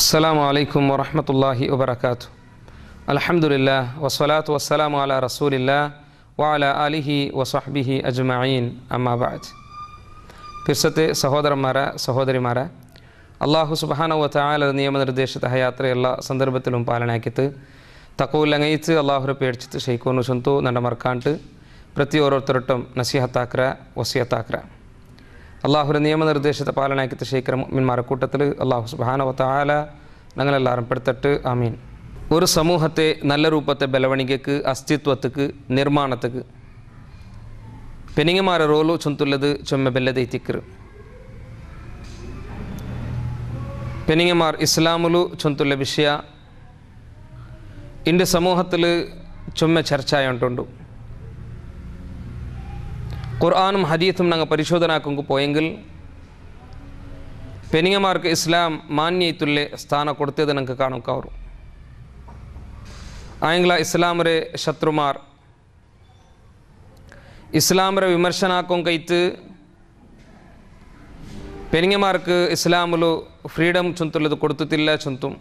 അസ്സാം വലൈക്കും വറഹമത്തല്ലാഹി വബർക്കാത്തു അലഹമുല്ല വസ്വലാത്തു വസ്സലാം അല റസൂലില്ല വാല അലിഹി വസ്ഹബിഹി അജ്മീൻ അമ്മാബാദ് പിർസത്തെ സഹോദരന്മാരെ സഹോദരിമാരെ അള്ളാഹു സുബാനവ താല നിയമനിർദ്ദേശിത ഹയാത്രയുള്ള സന്ദർഭത്തിലും പാലനാക്കിത്ത് തക്കവില്ലങ്ങയിച്ച് അള്ളാഹുരെ പേടിച്ചിട്ട് ഷെയ്ക്കോന്നു ചൊന്തു നടമർക്കാണ്ട് പ്രതി ഓരോരുത്തരൊട്ടും നസിഹത്താക്ര വസിയത്താക്ര അള്ളാഹുര നിയമനിർദ്ദേശത്തെ പാലനാക്കി ശേഖരം മിന്മാരെ കൂട്ടത്തിൽ അള്ളാഹു സുബാനവത്ത ആല ഞങ്ങളെല്ലാവരും പെടുത്തിട്ട് ആമീൻ ഒരു സമൂഹത്തെ നല്ല രൂപത്തെ ബലവണികക്ക് അസ്തിത്വത്തിക്ക് നിർമ്മാണത്തിക്ക് പെനിങ്ങമാരെ റോലു ചുന്തുള്ളത് ചുമ ബെല്ലതൈത്തിക്കർ പെനിങ്ങമാർ ഇസ്ലാമുലു ചുന്തുള്ള വിഷയ ഇൻ്റെ സമൂഹത്തിൽ ചുമ ചർച്ചയായിട്ടുണ്ടോ ഖുർആാനും ഹദീത്തും ഞങ്ങൾ പരിശോധനാക്കുങ്ക് പോയെങ്കിൽ പെനിയമാർക്ക് ഇസ്ലാം മാന്യത്തുല്ലെ സ്ഥാന കൊടുത്തത് ഞങ്ങൾക്ക് കാണുക്കാവു ആയെങ്കില ഇസ്ലാമരെ ശത്രുമാർ ഇസ്ലാമരെ വിമർശനാക്കും കൈത്ത് పెనిగమార్కు ఇస్లాములు ఫ్రీడమ్ చుంతులదు కొడుతుతిల్లా చుంతుం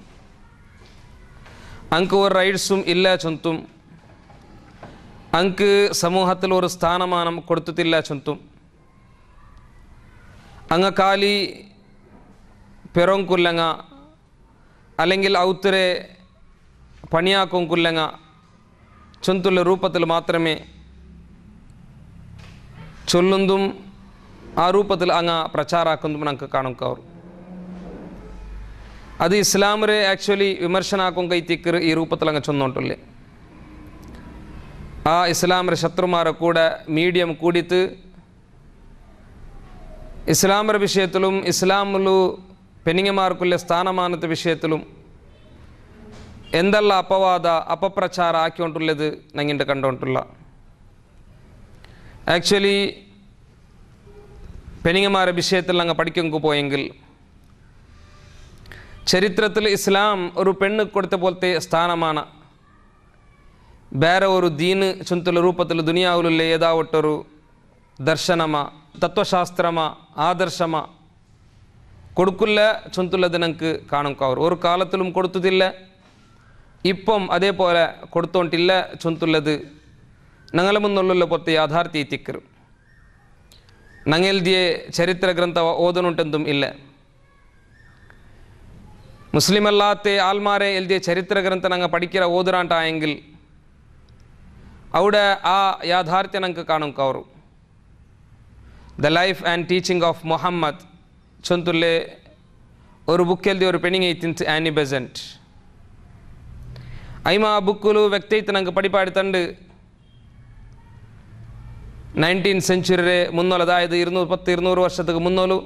అంకువర్ రైట్స్ ఇల్లా చుంతుం അങ്ങ് സമൂഹത്തിൽ ഒരു സ്ഥാനമാനം കൊടുത്തിട്ടില്ല ചുന്തും അങ്ങ് കാലി പെറോങ്കുല്ലങ്ങ അല്ലെങ്കിൽ ഔത്തരെ പണിയാക്കൊങ്കുല്ലങ്ങ ചുന്തുള്ള രൂപത്തിൽ മാത്രമേ ചൊല്ലുന്നതും ആ രൂപത്തിൽ അങ്ങ് പ്രചാരാക്കുന്നതും ഞങ്ങൾക്ക് കാണും കവർ അത് ഇസ്ലാമരെ ആക്ച്വലി വിമർശനാക്കും കൈത്തിക്കർ ഈ രൂപത്തിൽ അങ്ങ് ചൊന്നോണ്ടല്ലേ ಆ ಇಸ್ಲಾಮರ ಶತ್ರುಮಾರ ಕೂಡ మీడియం కూడితు ഇസ്ലാമർ വിഷയത്തിലും ഇസ്ലാമിലു പെനിങ്ങമാർക്കുള്ള സ്ഥാനമാനത്തെ വിഷയത്തിലും എന്തെല്ലാം അപവാദ അപപ്രചാരം ആക്കിക്കൊണ്ടുള്ളത് ഞങ്ങളുടെ കണ്ടുകൊണ്ടുള്ള ആക്ച്വലി പെനിങ്ങമാര വിഷയത്തിൽ ഞങ്ങൾ പഠിക്കൊക്കെ പോയെങ്കിൽ ചരിത്രത്തിൽ ഇസ്ലാം ഒരു പെണ്ണ് കൊടുത്ത പോലത്തെ സ്ഥാനമാണ് ಬೇರೆಯವರು ದೀನ್ ಚುಂತುಲ ರೂಪದಲ್ಲಿ ದುನಿಯಾವುಲುಲ್ಲೇ ಯದಾ ಒಟ್ಟರು దర్శనమా தத்துவசாஸ்திரமா ஆதர்ஷமா கொடுக்குல்ல சொந்துள்ளது எனக்கு காணும் காவர் ஒரு காலத்திலும் கொடுத்ததில்லை இப்போ அதே போல கொடுத்தோண்டில்ல சொந்துள்ளது ഞങ്ങൾ മുന്നുള്ളിലെ പൊത്തി യാഥാർത്ഥ്യത്തിക്കർ ഞങ്ങളെഴുതിയ ചരിത്ര ഗ്രന്ഥ ഓതനുണ്ടെന്നും ഇല്ല മുസ്ലിമല്ലാത്ത ആൾമാരെ എഴുതിയ ചരിത്ര ഗ്രന്ഥം ഞങ്ങൾ പഠിക്കിற ഓതുറാണ്ടായെങ്കിൽ ಆ ನಂಗೆ ಕಾಣು ಕವರು the life and teaching of Muhammad ಚುಂತ್ರೆ ಬುಕ್ ಎಲ್ಯ ಪೆಣಿಂಗ್ಸ್ ಆನಿ ಪೆಸ ಬುಕ್ಕು ವ್ಯಕ್ತ ನನಗೆ ಪಡಿಪಾ ತಂಡ ನೈನ್ಟೀನ್ ಸೆಂಚುರಿ ಮುನ್ನೋಲ್ ಅದಾಯ ಇರೂ ಪತ್ತೂರು ವರ್ಷದ ಮುನ್ನೋಲೂ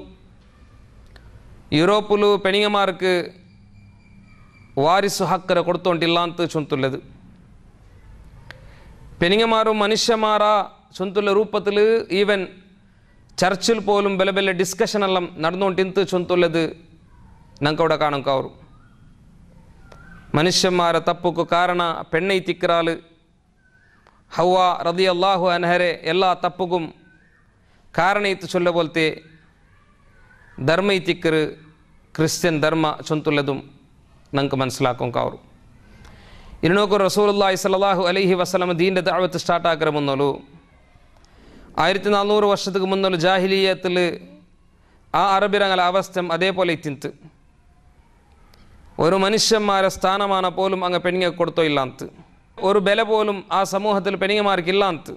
ಯುರೋಪು ಪೆಣಿಂಗ್ ವಾರಿಸು ಹಕ್ಕರೆ ಕೊಡ್ತಿಲ್ಲಾಂತ ಚುಳ പെനിങ്ങമാരും മനുഷ്യമാറാ ചൊന്തുള്ള രൂപത്തിൽ ഈവൻ ചർച്ചിൽ പോലും ബല ബല ഡിസ്കഷൻ എല്ലാം നടന്നുകൊണ്ടിന്ത് ചൊന്തുള്ളത് ഞങ്ങൾക്ക് അവിടെ കാണും കാവറും മനുഷ്യന്മാരെ തപ്പുക്ക് കാരണ പെണ്ണൈ തിക്കറാൽ ഹവ റതി അള്ളാഹു അനഹരെ എല്ലാ തപ്പുക്കും കാരണയിത്ത് ചൊല്ല പോലത്തെ ധർമ്മൈ തിക്കറ് ക്രിസ്ത്യൻ ധർമ്മ ചൊന്തുള്ളതും ഞങ്ങൾക്ക് മനസ്സിലാക്കും കാവറും ಇರುಣೋಕು റസൂലുല്ലാഹി സലാഹു അലൈഹി വസ്ലം ദീൻ്റെ താഴ്വത്ത് സ്റ്റാർട്ടാക്കര മുന്നോളൂ ആയിരത്തി നാനൂറ് വർഷത്തിക്ക് മുന്നോളൂ ജാഹിലിയത്തിൽ ആ അറബിരങ്ങളെ അവസ്ഥം അതേപോലെ ഇത്തിന്ത് ഒരു മനുഷ്യന്മാരെ സ്ഥാനമാണ് പോലും അങ്ങ് പെണ്ണുങ്ങൾക്ക് കൊടുത്തോ ഇല്ലാന്ത് ഒരു ബല പോലും ആ സമൂഹത്തിൽ പെണ്ണിങ്ങമാർക്ക് ഇല്ലാന്ത്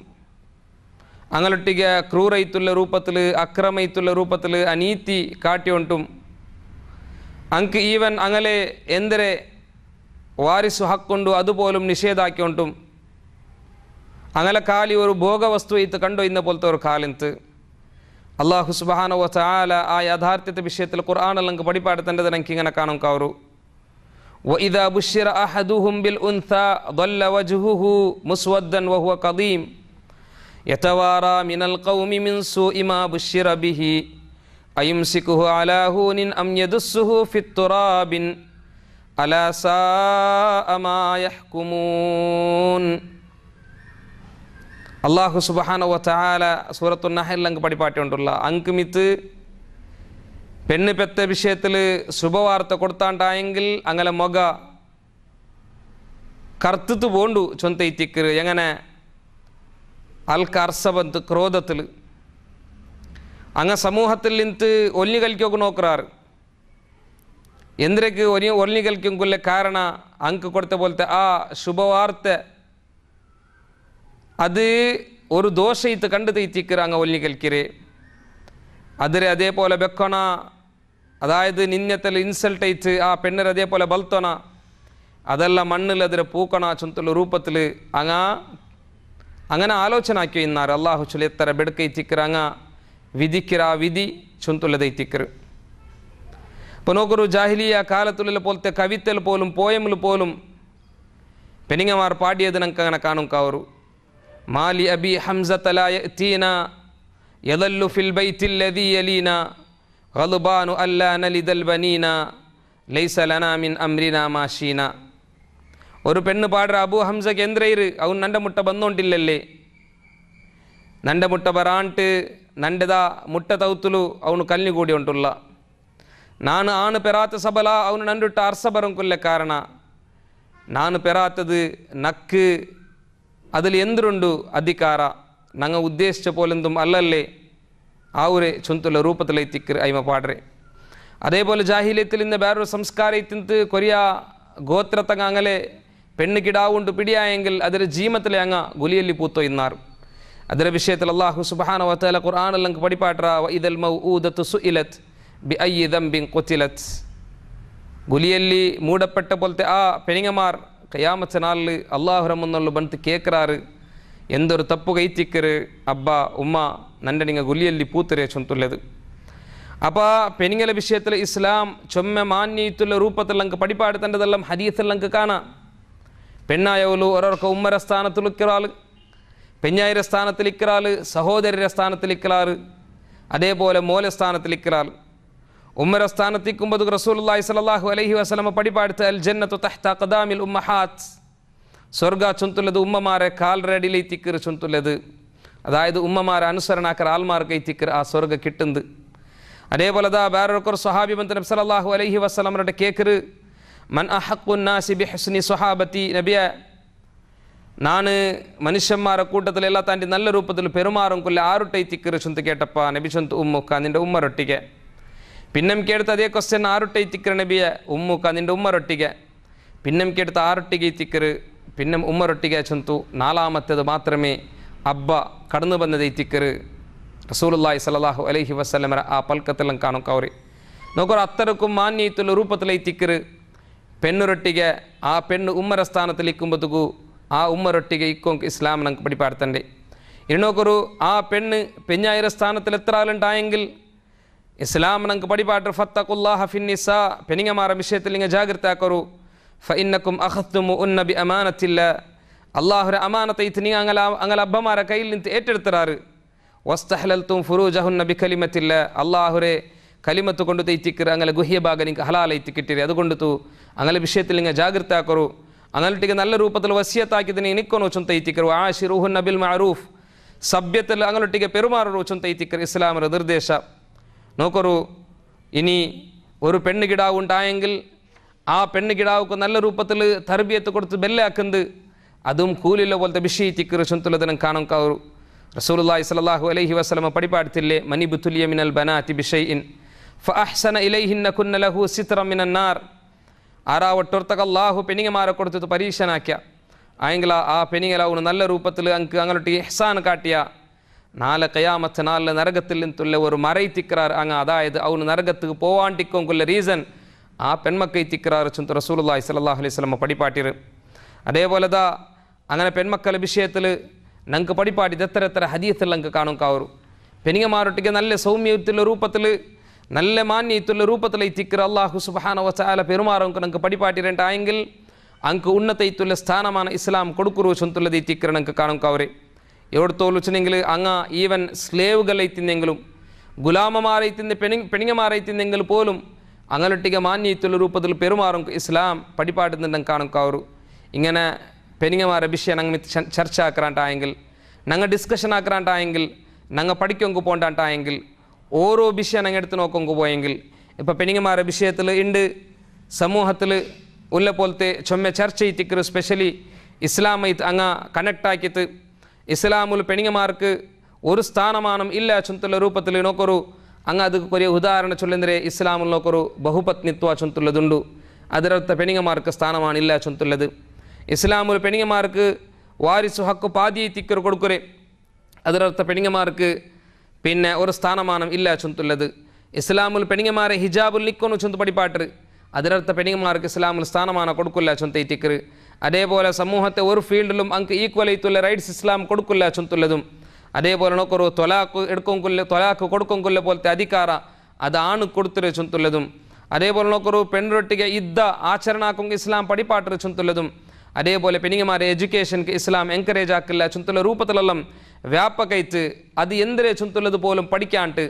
അങ്ങലൊട്ടിക ക്രൂരയിത്തുള്ള രൂപത്തിൽ അക്രമയിത്തുള്ള രൂപത്തിൽ അനീതി കാട്ടിയോണ്ടും അങ്ങ് ഈവൻ അങ്ങനെ എന്തരെ വാരിസു ഹക്കുണ്ടു അതുപോലും നിഷേധാക്കിയോണ്ടും അങ്ങനെ കാലി ഒരു ഭോഗവസ്തു ഇത്ത് കണ്ടു ഇന്ന പോലത്തെ ഒരു കാലിത്ത് അള്ളാഹു സുബാന ചാല ആ യാഥാർത്ഥ്യത്തെ വിഷയത്തിൽ ഖുർആാനല്ലെങ്കിൽ പഠിപ്പാടുത്തേണ്ടത് എനിക്ക് ഇങ്ങനെ കാണും കാവറു وإذا அலா சா அமாயஹ்குமூன் అల్లాహు సుబహానవ చాలా సూరత్తు నహల్ అంక పడిపాటింటుల్ల అంకుమిత్ പെണ്ണ് പെത്ത വിഷയത്തിൽ ശുഭവാർത്ത കൊടുത്താണ്ടായെങ്കിൽ അങ്ങനെ മൊക കർത്തിത്ത് പോണ്ടു ചൊന്തയിത്തിക്കർ എങ്ങനെ അൽക്കർസബത്ത് ക്രോധത്തിൽ അങ്ങ് സമൂഹത്തിൽ നിന്ന് ഒല്ലികലിക്കൊക്കെ നോക്കാറ് ஒரே എന്തിനേക്ക് ഒരു ഒലിനികൾക്കുങ്കുള്ള കാരണ അങ്ക് കൊടുത്ത പോലത്തെ ആ ശുഭവാർത്ത அது ஒரு தோஷத்தை கண்டு தைத்திக்கிறாங்க ஒல்லி கல்கிறே அதில் அதே போல பெக்கோனா அதாவது நின்னத்தில் இன்சல்ட் ஆயிடுச்சு ஆ பெண்ணர் அதே போல பல்த்தோனா அதெல்லாம் மண்ணில் அதில் பூக்கணா சொந்தல ரூபத்தில் அங்கே அங்கே ஆலோசனை ஆக்கி இன்னார் அல்லாஹு சொல்லி எத்தர பெடுக்கை திக்கிறாங்க விதிக்கிறா விதி சொந்தொல்லதை திக்கிறேன் പുനോക്കുറു ജാഹിലിയ കാലത്തുള്ളിൽ പോലത്തെ കവിതയിൽ പോലും പോയമിൽ പോലും പെനിങ്ങമാർ പാടിയത് ഞങ്ങൾക്ക് അങ്ങനെ കാണും കാവറു മാലി അബി ഹംസത്തലായ തീന യദല്ലു ഫിൽ ബൈത്തില്ലതി അലീന ഖലുബാനു അല്ലാ നലിദൽ ബനീന ലൈസ ലനാമിൻ അമ്രിന മാഷീന ഒരു പെണ്ണ് പാടുற അബു ഹംസക്ക് എന്തിരയിര് അവൻ നൻ്റെ മുട്ട ബന്ധുണ്ടില്ലല്ലേ നൻ്റെ മുട്ട ബറാണ്ട് നൻ്റെതാ മുട്ട തൗത്തുലു അവന് കല്ലുകൂടി ഉണ്ടുള്ള ನಾನು ಆನು ಪೆರಾತ ಸಬಲ ಅವನು ನಂಡುಟ್ಟ ಅರ್ಸಬರಂಕುಲ್ಲ ಕಾರಣ ನಾನು ಪೆರಾತದು ನಕ್ಕು അതിൽ എന്തുണ്ട് അധികാര ഞങ്ങൾ ഉദ്ദേശിച്ച പോലെന്തും അല്ലല്ലേ ആ ഒരു ചുന്തുള്ള രൂപത്തിലെത്തിക്ക് അയിമ പാടരെ അതേപോലെ ജാഹിലിയത്തിൽ ഇന്ന് വേറൊരു സംസ്കാരത്തിന്ത് കൊറിയ ഗോത്രത്തങ്ങ അങ്ങനെ പെണ്ണ് കിടാവുണ്ട് പിടിയായെങ്കിൽ അതിലെ ജീമത്തിലെ അങ്ങ ഗുലിയല്ലി പൂത്തോ ഇന്നാർ അതിലെ വിഷയത്തിൽ അള്ളാഹു സുബാന വത്തല ഖുർആാനെല്ലാം പഠിപ്പാട്ട ഇതൽ മൗ ഊദത്ത് സുഇലത്ത് ಬಿ ಐ ಬಿಂಗ್ ಕೊಚಿಲತ್ ಗುಲಿಯಲ್ಲಿ ಮೂಡಪಟ್ಟ ಪೊಲತೆ ಆ ಪೆಣಿಗಮಾರ್ ಕಯಾಮಚನಾಲ್ ಅಲ್ಲಾಹುರಮ್ಮನಲ್ಲು ಬಂತು ಕೇಕ್ರಾರು ಎಂದೊರು ತಪ್ಪು ಕೈತಿಕ್ಕರು ಅಬ್ಬಾ ಉಮ್ಮಾ ನಂಡನಿಂಗ ಗುಲಿಯಲ್ಲಿ ಪೂತರೆ ಚೊಂತುಳ್ಳದು அப்போ பெண்களை விஷயத்தில் இஸ்லாம் சொம்ம மானியத்துள்ள ரூபத்தில் அங்கே படிப்பாடு தண்டதெல்லாம் ஹதீத்தில் அங்கே காணா பெண்ணாயவுலு ஒருவருக்கு உம்மர ஸ்தானத்தில் இருக்கிறாள் பெஞ்ஞாயிர ஸ்தானத்தில் இருக்கிறாள் சகோதரியர் ஸ்தானத்தில் இருக்கிறாள் அதே போல மூல இருக்கிறாள் ഉമ്മര സ്ഥാനത്തേക്കും ബതുക്ക് റസൂലുല്ലാഹി സലാഹു അലഹി വസ്ലമ പടിപാടുത്ത് അൽ ജന്നത്തു തഹ്ത കദാമിൽ ഉമ്മഹാത്ത് സ്വർഗ ചുന്തുള്ളത് ഉമ്മമാരെ കാൽറടിയിലെ തിക്കർ ചുന്തുള്ളത് അതായത് ഉമ്മമാരെ അനുസരണാക്കർ ആൽമാർക്ക് തിക്കർ ആ സ്വർഗ കിട്ടുന്നത് അതേപോലെ ദാ വേറൊരു സ്വഹാബി ബന്ധ നബി സലാഹു അലഹി വസ്ലമരുടെ കേക്കറ് മൻ അഹക്കുന്നാസി ബി ഹസ്നി സ്വഹാബത്തി നബിയ நான் மனுஷன்மார கூட்டத்தில் எல்லாம் தாண்டி நல்ல ரூபத்தில் பெருமாறும் கொள்ள ஆருட்டை திக்கிற சொந்து கேட்டப்பா நபி சொந்து உம்முக்கு அந்த உம்மரொட்டிக்க ಪಿನ್ನಮ್ ಕೇಳ್ತಾ ಅದೇ ಕ್ವಶನ್ ಆ ರೊಟ್ಟೆ ತಿಕ್ಕರ ನಬಿಯ ಉಮ್ಮು ಕಂದಿಂಡ ಉಮ್ಮ ರೊಟ್ಟಿಗೆ ಪಿನ್ನಮ್ ಕೇಳ್ತಾ ಆ ರೊಟ್ಟಿಗೆ ತಿಕ್ಕರು ಪಿನ್ನಮ್ ಉಮ್ಮ ರೊಟ್ಟಿಗೆ ಚಂತು ನಾಲಾಮತ್ತದು ಮಾತ್ರಮೇ ಅಬ್ಬ ಕಡನು ಬಂದದ ತಿಕ್ಕರು ರಸೂಲುಲ್ಲಾಯ್ ಸಲಲಾಹು ಅಲೈಹಿ ವಸಲ್ಲಮರ ಆ ಪಲ್ಕತ್ತಲ್ಲ ಕಾಣೋಕವ್ರಿ ನೋಕರು ಹತ್ತರಕ್ಕೂ ಮಾನ್ಯೀತಲು ರೂಪತ್ತಲೈ ತಿಕ್ಕರು ಪೆನ್ನು ರೊಟ್ಟಿಗೆ ಆ ಪೆನ್ನು ಉಮ್ಮರ ಸ್ಥಾನದಲ್ಲಿ ಇಕ್ಕುಂಬುದುಗು ಆ ಉಮ್ಮ ರೊಟ್ಟಿಗೆ ಇಕ್ಕೊಂಕ್ ಇಸ್ಲಾಂ ನಂಗೆ ಪಡಿಪಾಡ್ತಂಡೆ ಇನ್ನೊಕರು ಆ ಪೆಣ್ಣು ಪೆಣ್ಣಾಯಿರ ಸ್ಥಾನത്തിൽ എത്ര ആളുണ്ടായെങ്കിൽ ಇಸ್ಲಾಂ ನಂಗೆ ಬಡಿಬಾಡ್ರಿ ಫತ್ತಕುಲ್ಲಾ ಹಫಿನ್ ನಿಸಾ ಪೆನಿಂಗ ಮಾರ ವಿಷಯದಲ್ಲಿ ಜಾಗೃತ ಹಾಕೋರು ಫ ಇನ್ನಕುಂ ಅಹ್ತುಮು ಉನ್ನಬಿ ಅಮಾನತಿಲ್ಲ அல்லாஹுர அமானத்தை நீ அங்கலா அங்கல அப்பமார கையில் நின்று ஏற்றெடுத்துறாரு ஒஸ்தஹலல் தூம் ஃபுரூஜஹுன் நபி கலிமத்தில் அல்லாஹுரே கலிமத்து கொண்டு தைத்திக்கிற அங்கே குஹியபாக நீங்கள் ஹலால் ஐத்திக்கிட்டீர் அது கொண்டு தூ அங்கே விஷயத்தில் நீங்கள் ஜாகிரத ஆக்கரு அங்கே நல்ல ரூபத்தில் வசியத்தாக்கிது நீ நிற்கணும் வச்சும் தைத்திக்கிற ஆஷிரூஹுன் நபில் மாரூஃப் சப்யத்தில் அங்கே பெருமாறு வச்சும் தைத்திக்கிற இஸ்லாமர் நிர்தேஷா നോക്കൊരു ഇനി ഒരു പെണ്ണ് കിടാവ് ഉണ്ടായെങ്കിൽ ആ പെണ്ണ് കിടാവുക്ക് നല്ല രൂപത്തിൽ തർബിയത്ത് കൊടുത്ത് ബെല്ലാക്കുന്നത് അതും കൂലില്ല പോലത്തെ ബിഷീത്തിക്ക് റസുത്തുലതനം കാണും കവർ റസൂലുല്ലാഹി സ്വലാഹു അലൈഹി വസ്ലമ പടിപാടത്തില്ലേ മനിബുത്തുല്യമിനൽ ബനാത്തി ബിഷൈൻ ഫഹ്സന ഇലൈഹിന്ന കുന്നലഹു സിത്രമിനാർ ആറാവട്ടൊർത്തക അള്ളാഹു പെണിങ്ങമാരെ കൊടുത്തിട്ട് പരീക്ഷനാക്കിയ ആയെങ്കിൽ ആ പെണിങ്ങലാവുന് നല്ല രൂപത്തിൽ അങ്ങ് അങ്ങോട്ട് എഹ്സാൻ കാട്ടിയ நால கயாமத்த நாளில் நரகத்தில் ஒரு மறை திக்கிறார் அங்க அதாவது அவனு நரகத்துக்கு போவாண்டிக்கும் குள்ள ரீசன் ஆ பெண்மக்கை திக்கிறார் சுந்தர சூலுல்லா இஸ்லல்லா அலிஸ்லம் படிப்பாட்டிரு அதே போல தான் அங்கே பெண்மக்கள் விஷயத்தில் நங்கு படிப்பாடி தத்திர எத்திர ஹதியத்தில் காணும் காவரும் பெண்ணிய மாரட்டிக்கு நல்ல சௌமியத்துள்ள ரூபத்தில் நல்ல மானியத்துள்ள ரூபத்தில் திக்கிற அல்லாஹு சுபஹான வசால பெருமாறவுக்கு நங்கு படிப்பாட்டிரண்டாயங்கில் அங்கு உன்னத்தைத்துள்ள ஸ்தானமான இஸ்லாம் கொடுக்குருவ சொந்துள்ளதை திக்கிற காணும் காவரே എവിടെ തോലിച്ചെങ്കിൽ അങ്ങ് ഈവൻ സ്ലേവുകളെ തിന്നെങ്കിലും ഗുലാമമാരെ തിന്ന് പെണി പെണിങ്ങമാരെ തിന്നെങ്കിൽ പോലും അങ്ങനൊട്ടിക മാന്യത്തുള്ള രൂപത്തിൽ പെരുമാറും ഇസ്ലാം പടിപ്പാട്ടുന്നുണ്ടെങ്കിൽ കാണുക്കാവു ഇങ്ങനെ പെണിങ്ങമാരെ വിഷയം ഞങ്ങൾ ചർച്ച ആക്കാണ്ടായെങ്കിൽ ഞങ്ങൾ ഡിസ്കഷൻ ആക്കാണ്ടായെങ്കിൽ ഞങ്ങൾ പഠിക്കൊങ്ക് പോണ്ടാണ്ടായെങ്കിൽ ഓരോ വിഷയം ഞങ്ങൾ എടുത്ത് നോക്കൊങ്ക് പോയെങ്കിൽ ഇപ്പോൾ പെണിങ്ങമാരെ വിഷയത്തിൽ ഉണ്ട് സമൂഹത്തിൽ ഉള്ള പോലത്തെ ചൊമ്മ ചർച്ച ചെയ്തിക്കർ സ്പെഷ്യലി ഇസ്ലാമൈത്ത് അങ്ങ് കണക്ട് ആക്കിയിട്ട് ಇಸ್ಲಾಮುಲ್ ಪೆಣಿಗಮಾರ್ಕ್ ஒரு ಸ್ಥಾನಮಾನಂ ಇಲ್ಲ ಚುಂತುಲ ರೂಪದಲ್ಲಿ ನೋಕರು ಅಂಗ ಅದಕ್ಕೆ ಉದಾಹರಣೆ ಚೊಲ್ಲೆಂದರೆ ಇಸ್ಲಾಮುಲ್ ನೋಕರು ಬಹುಪತ್ನಿತ್ವ ಚುಂತುಲ್ಲದುಂಡು ಅದರರ್ಥ ಪೆಣಿಗಮಾರ್ಕ್ ಸ್ಥಾನಮಾನ ಇಲ್ಲ ಚುಂತುಲ್ಲದು ಇಸ್ಲಾಮುಲ್ ಪೆಣಿಗಮಾರ್ಕ್ வாரிசு ஹக்கு பாதியை திக்கர் கொடுக்குறே அதர்த்த பெண்ணிங்கமாருக்கு பின்ன ஒரு ஸ்தானமானம் இல்லை சொந்துள்ளது இஸ்லாமுல் பெண்ணிங்கமாரை ஹிஜாபுல் நிக்கோன்னு சொந்து படிப்பாட்டு அதர்த்த பெண்ணிங்கமாருக்கு இஸ்லாமுல் ஸ்தானமான கொடுக்கல சொந்தை திக்கரு അതേപോലെ സമൂഹത്തെ ഒരു ഫീൽഡിലും അങ്ങ് ഈക്വലൈത്തുള്ള റൈറ്റ്സ് ഇസ്ലാം കൊടുക്കില്ല ചുന്തുള്ളതും അതേപോലെ നമുക്കൊരു തൊലാക്ക് എടുക്കൊങ്കില്ല തൊലാക്ക് കൊടുക്കൊങ്കില്ല പോലത്തെ അധികാര അത് ആണ് കൊടുത്തിരു ചുന്തുള്ളതും അതേപോലെ നമുക്കൊരു പെൺരൊട്ടിക്ക് ഇദ്ദ ആചരണാക്കും ഇസ്ലാം പടിപ്പാട്ടു ചുന്തുള്ളതും അതേപോലെ പെണ്ണുങ്ങമാരെ എഡ്യൂക്കേഷൻക്ക് ഇസ്ലാം എൻകറേജ് ആക്കില്ല ചുന്തുള്ള രൂപത്തിലെല്ലാം വ്യാപകൈത്ത് അത് എന്തിനെ ചുന്തുള്ളത് പോലും പഠിക്കാണ്ട്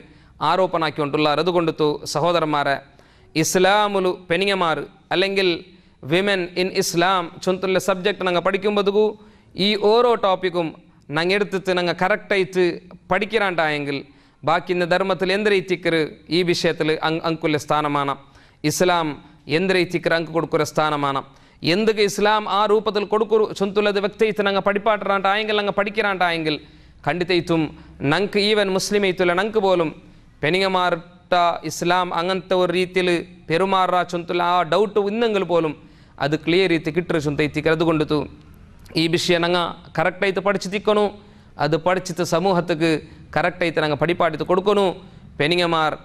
ആരോപണാക്കിക്കൊണ്ടുള്ള അതുകൊണ്ടുത്തു സഹോദരന്മാരെ ഇസ്ലാമുലു പെണ്ണുങ്ങമാർ അല്ലെങ്കിൽ ವಿಮೆನ್ ಇನ್ ಇಸ್ಲಾಮ್ ಚೊಂತುಲ್ಲ ಸಬ್ಜೆಕ್ಟ್ ನಂಗೆ ಪಡಿಕುಂಬದುಗೂ ಈ ಓರೋ ಟಾಪಿಕುಮ್ நாங்கள் எடுத்துட்டு நாங்கள் கரெக்டாயிட்டு படிக்கிறாண்டா எங்கள் பாக்கி இந்த தர்மத்தில் எந்த ரீதிக்கிரு ஈ விஷயத்தில் அங் அங்குள்ள ஸ்தானமானம் இஸ்லாம் எந்த ரீதிக்கிற அங்கு கொடுக்குற ஸ்தானமானம் எந்தக்கு இஸ்லாம் ஆ ரூபத்தில் கொடுக்குற சொந்துள்ளது வக்தைத்து நாங்கள் படிப்பாட்டுறாண்டா எங்கள் நாங்கள் படிக்கிறாண்டா எங்கள் கண்டித்தைத்தும் நங்கு ஈவன் முஸ்லிமைத்துள்ள நங்கு போலும் பெனிங்கமார்ட்டா இஸ்லாம் அங்கந்த ஒரு ரீதியில் பெருமாறா சொந்துள்ள ஆ டவுட்டு இன்னங்கள் போலும் அது ರೀತಿ ಕಿಟ್ಟರೆ ಶುಂತೈತಿ ಕರೆದುಕೊಂಡಿತು ಈ ವಿಷಯ ನಂಗೆ ಕರೆಕ್ಟ್ ಐತೆ ಪಡಿಚು ತಿಕ್ಕನು அது படிச்சுட்டு சமூகத்துக்கு கரக்டைத்து நாங்கள் படிப்பாடித்து கொடுக்கணும் பெனிங்கமார்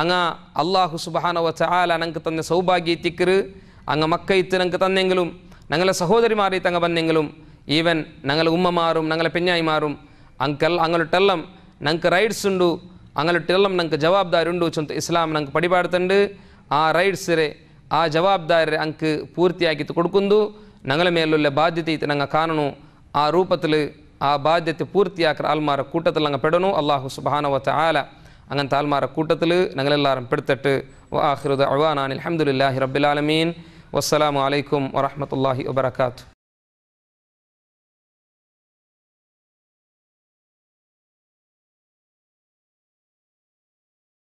அங்க அல்லாஹு சுபஹானவ சால நங்கு தந்த சௌபாகிய திக்கிரு அங்கே மக்கைத்து நங்கு தந்தெங்களும் நங்களை சகோதரிமாரி தங்க பந்தெங்களும் ஈவன் நங்களை உம்மமாரும் நங்களை பெஞ்ஞாய்மாரும் அங்கல் அங்களுட்டெல்லாம் நங்கு ரைட்ஸ் உண்டு அங்களுட்டெல்லாம் நங்கு ஜவாப்தாரி உண்டு சொந்த இஸ்லாம் நங்கு படிப்பாடுத்தண்டு ஆ ரைட்ஸ் ரே ಆ ಜವಾಬ್ದಾರಿ ಅಂಕ್ ಪೂರ್ತಿಯಾಗಿತ್ತು ಕೊಡ್ಕೊಂಡು ನಗಲ ಮೇಲುಳ್ಳ ಬಾಧ್ಯತೆ ಇತ್ತು ನಂಗೆ ಕಾಣನು ಆ ರೂಪത്തിൽ ಆ ಬಾಧ್ಯತೆ பூர்த்தியாக்கிற ஆல்மார கூட்டத்தில் நாங்கள் பெடணும் அல்லாஹு சுபானவத்த ஆல அங்கன் தால்மார கூட்டத்தில் நாங்கள் எல்லாரும் பெடுத்தட்டு ஆஹிருத அவானான் அலமதுல்லாஹி ரபில் ஆலமீன் வஸ்ஸலாம் அலைக்கும் வரமத்துல்லாஹி வபரகாத்து